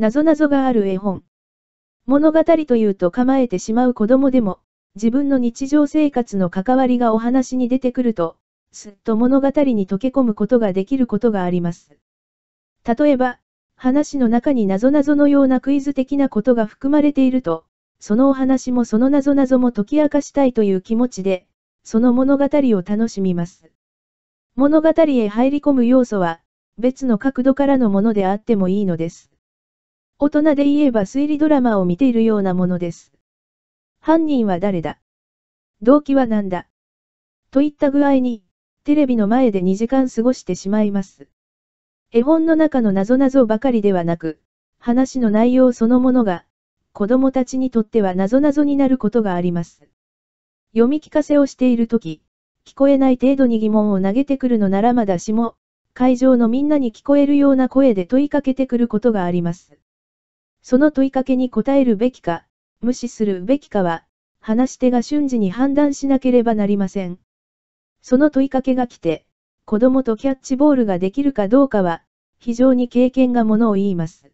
なぞなぞがある絵本。物語というと構えてしまう子供でも、自分の日常生活の関わりがお話に出てくると、すっと物語に溶け込むことができることがあります。例えば、話の中になぞなぞのようなクイズ的なことが含まれていると、そのお話もそのなぞなぞも解き明かしたいという気持ちで、その物語を楽しみます。物語へ入り込む要素は、別の角度からのものであってもいいのです。大人で言えば推理ドラマを見ているようなものです。犯人は誰だ動機は何だといった具合に、テレビの前で2時間過ごしてしまいます。絵本の中の謎謎ばかりではなく、話の内容そのものが、子供たちにとっては謎謎になることがあります。読み聞かせをしているとき、聞こえない程度に疑問を投げてくるのならまだしも、会場のみんなに聞こえるような声で問いかけてくることがあります。その問いかけに答えるべきか、無視するべきかは、話し手が瞬時に判断しなければなりません。その問いかけが来て、子供とキャッチボールができるかどうかは、非常に経験がものを言います。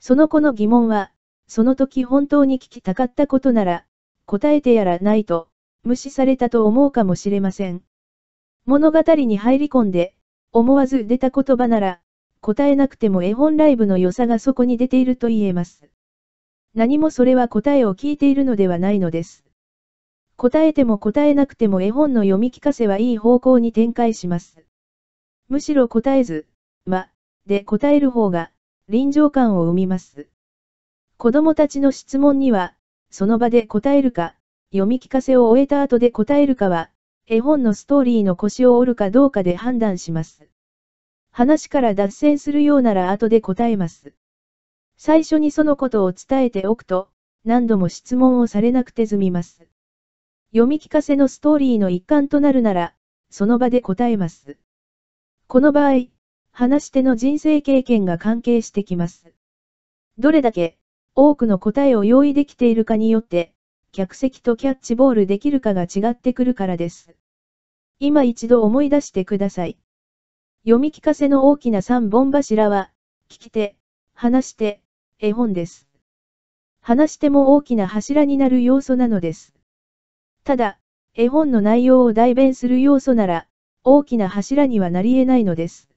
その子の疑問は、その時本当に聞きたかったことなら、答えてやらないと、無視されたと思うかもしれません。物語に入り込んで、思わず出た言葉なら、答えなくても絵本ライブの良さがそこに出ていると言えます。何もそれは答えを聞いているのではないのです。答えても答えなくても絵本の読み聞かせはいい方向に展開します。むしろ答えず、ま、で答える方が、臨場感を生みます。子供たちの質問には、その場で答えるか、読み聞かせを終えた後で答えるかは、絵本のストーリーの腰を折るかどうかで判断します。話から脱線するようなら後で答えます。最初にそのことを伝えておくと、何度も質問をされなくて済みます。読み聞かせのストーリーの一環となるなら、その場で答えます。この場合、話し手の人生経験が関係してきます。どれだけ、多くの答えを用意できているかによって、客席とキャッチボールできるかが違ってくるからです。今一度思い出してください。読み聞かせの大きな三本柱は、聞き手、話して、絵本です。話しても大きな柱になる要素なのです。ただ、絵本の内容を代弁する要素なら、大きな柱にはなり得ないのです。